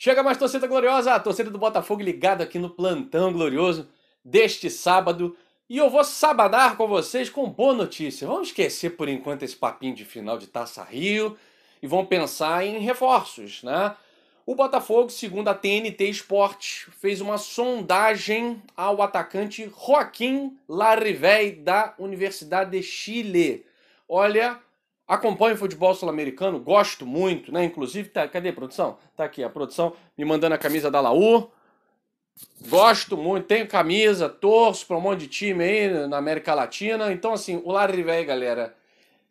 Chega mais torcida gloriosa, a torcida do Botafogo ligada aqui no plantão glorioso deste sábado. E eu vou sabadar com vocês com boa notícia. Vamos esquecer por enquanto esse papinho de final de Taça Rio e vamos pensar em reforços, né? O Botafogo, segundo a TNT Esporte, fez uma sondagem ao atacante Joaquim Larivei da Universidade de Chile. Olha, Acompanho o futebol sul-americano, gosto muito, né? Inclusive, tá, cadê a produção? Tá aqui, a produção me mandando a camisa da Laú. Gosto muito, tenho camisa, torço para um monte de time aí na América Latina. Então, assim, o Véi, galera,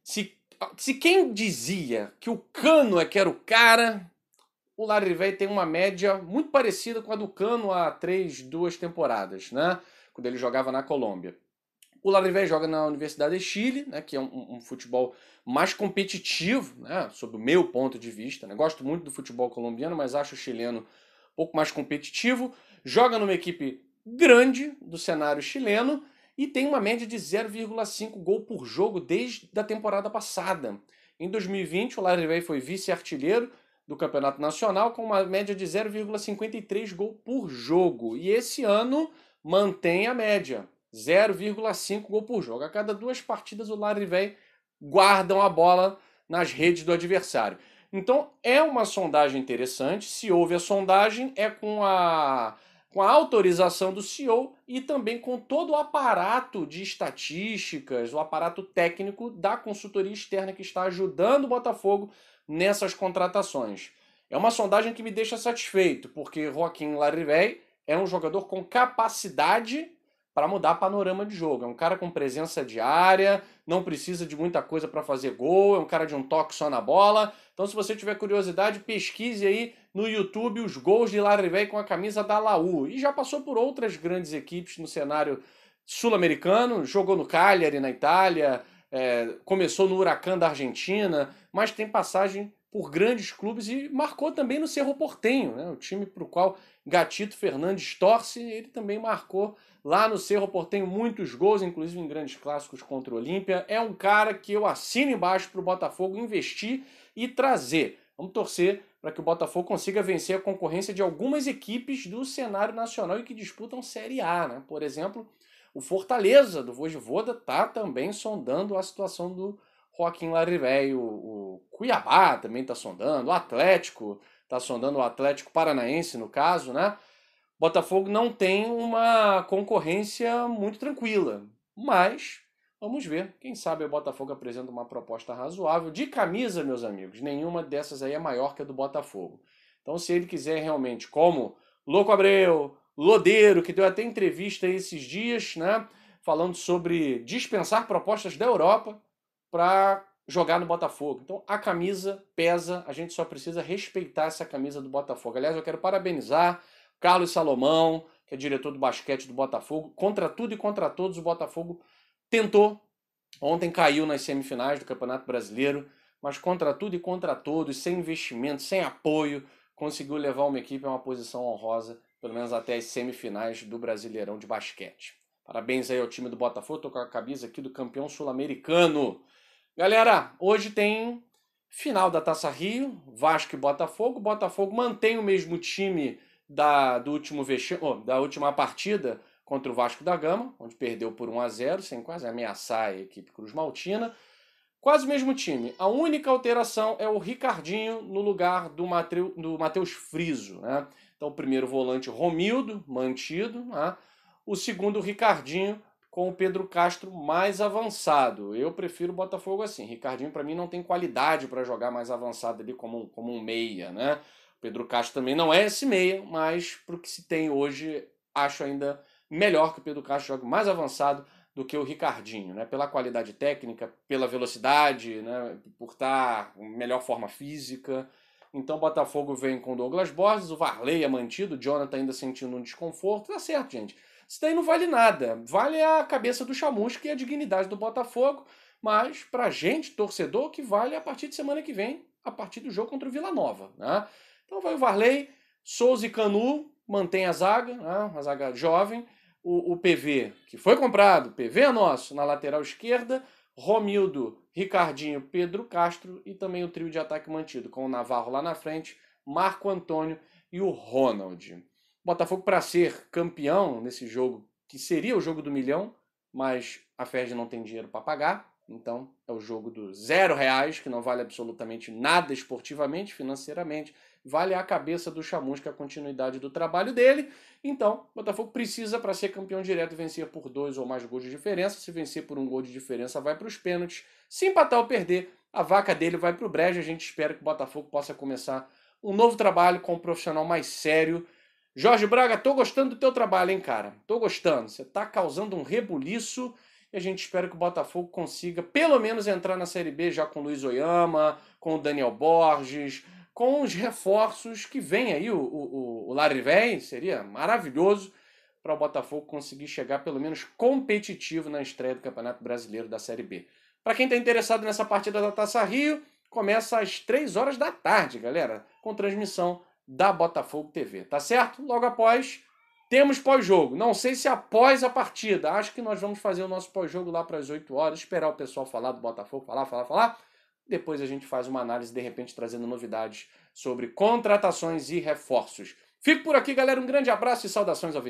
se, se quem dizia que o Cano é que era o cara, o Véi tem uma média muito parecida com a do Cano há três, duas temporadas, né? Quando ele jogava na Colômbia. O Larivé joga na Universidade de Chile, né, que é um, um, futebol mais competitivo, né, sob o meu ponto de vista. Né? Gosto muito do futebol colombiano, mas acho o chileno um pouco mais competitivo. Joga numa equipe grande do cenário chileno e tem uma média de 0,5 gol por jogo desde a temporada passada. Em 2020, o Larivé foi vice-artilheiro do Campeonato Nacional com uma média de 0,53 gol por jogo. E esse ano mantém a média. 0,5 gol por jogo. A cada duas partidas, o Larivey guardam a bola nas redes do adversário. Então é uma sondagem interessante. Se houve a sondagem, é com a, com a autorização do CEO e também com todo o aparato de estatísticas, o aparato técnico da consultoria externa que está ajudando o Botafogo nessas contratações. É uma sondagem que me deixa satisfeito, porque Joaquim Larivey é um jogador com capacidade para mudar panorama de jogo. É um cara com presença diária, não precisa de muita coisa para fazer gol, é um cara de um toque só na bola. Então, se você tiver curiosidade, pesquise aí no YouTube os gols de Larivé com a camisa da Laú. E já passou por outras grandes equipes no cenário sul-americano, jogou no Cagliari, na Itália, é, começou no Huracan da Argentina, mas tem passagem por grandes clubes e marcou também no Cerro Portenho, né? o time para o qual Gatito Fernandes torce. Ele também marcou lá no Cerro Portenho muitos gols, inclusive em grandes clássicos contra o Olímpia. É um cara que eu assino embaixo para o Botafogo investir e trazer. Vamos torcer para que o Botafogo consiga vencer a concorrência de algumas equipes do cenário nacional e que disputam Série A. Né? Por exemplo, o Fortaleza do Vojvoda está também sondando a situação do Joaquim Larivei, o, o Cuiabá também está sondando, o Atlético está sondando, o Atlético Paranaense, no caso, né? Botafogo não tem uma concorrência muito tranquila, mas vamos ver. Quem sabe o Botafogo apresenta uma proposta razoável. De camisa, meus amigos, nenhuma dessas aí é maior que a do Botafogo. Então, se ele quiser realmente, como Louco Abreu, Lodeiro, que deu até entrevista esses dias, né? Falando sobre dispensar propostas da Europa, para jogar no Botafogo. Então a camisa pesa, a gente só precisa respeitar essa camisa do Botafogo. Aliás, eu quero parabenizar Carlos Salomão, que é diretor do basquete do Botafogo. Contra tudo e contra todos, o Botafogo tentou. Ontem caiu nas semifinais do Campeonato Brasileiro, mas contra tudo e contra todos, sem investimento, sem apoio, conseguiu levar uma equipe a uma posição honrosa, pelo menos até as semifinais do Brasileirão de basquete. Parabéns aí ao time do Botafogo, tô com a camisa aqui do campeão sul-americano. Galera, hoje tem final da Taça Rio, Vasco e Botafogo. O Botafogo mantém o mesmo time da, do último vexame, da última partida contra o Vasco da Gama, onde perdeu por 1 a 0 sem quase ameaçar a equipe Cruz Maltina. Quase o mesmo time. A única alteração é o Ricardinho no lugar do, Mateu, do Matheus Friso. Né? Então, o primeiro volante, Romildo, mantido. Né? O segundo, Ricardinho, com o Pedro Castro mais avançado. Eu prefiro o Botafogo assim. Ricardinho, para mim, não tem qualidade para jogar mais avançado ali como, como um meia, né? Pedro Castro também não é esse meia, mas pro que se tem hoje, acho ainda melhor que o Pedro Castro jogue mais avançado do que o Ricardinho, né? Pela qualidade técnica, pela velocidade, né? Por estar tá em melhor forma física. Então o Botafogo vem com Douglas Borges, o Varley é mantido, o Jonathan ainda sentindo um desconforto. Tá certo, gente. Isso daí não vale nada. Vale a cabeça do Chamusca e a dignidade do Botafogo, mas pra gente, torcedor, que vale é a partir de semana que vem, a partir do jogo contra o Vila Nova. Né? Então vai o Varley, Souza e Canu, mantém a zaga, né? a zaga jovem. O, o PV, que foi comprado, PV é nosso, na lateral esquerda. Romildo, Ricardinho, Pedro Castro e também o trio de ataque mantido, com o Navarro lá na frente, Marco Antônio e o Ronald. Botafogo, para ser campeão nesse jogo, que seria o jogo do milhão, mas a Ferdi não tem dinheiro para pagar, então é o jogo do zero reais, que não vale absolutamente nada esportivamente, financeiramente, vale a cabeça do Chamusca, a continuidade do trabalho dele. Então, o Botafogo precisa, para ser campeão direto, vencer por dois ou mais gols de diferença. Se vencer por um gol de diferença, vai para os pênaltis. Se empatar ou perder, a vaca dele vai para o brejo. A gente espera que o Botafogo possa começar um novo trabalho com um profissional mais sério Jorge Braga, tô gostando do teu trabalho, hein, cara? Tô gostando. Você tá causando um rebuliço e a gente espera que o Botafogo consiga pelo menos entrar na Série B já com o Luiz Oyama, com o Daniel Borges, com os reforços que vem aí, o, o, o seria maravilhoso para o Botafogo conseguir chegar pelo menos competitivo na estreia do Campeonato Brasileiro da Série B. Para quem está interessado nessa partida da Taça Rio, começa às 3 horas da tarde, galera, com transmissão da Botafogo TV, tá certo? Logo após, temos pós-jogo. Não sei se após a partida, acho que nós vamos fazer o nosso pós-jogo lá para as 8 horas, esperar o pessoal falar do Botafogo, falar, falar, falar. Depois a gente faz uma análise, de repente, trazendo novidades sobre contratações e reforços. Fico por aqui, galera. Um grande abraço e saudações ao Vinícius.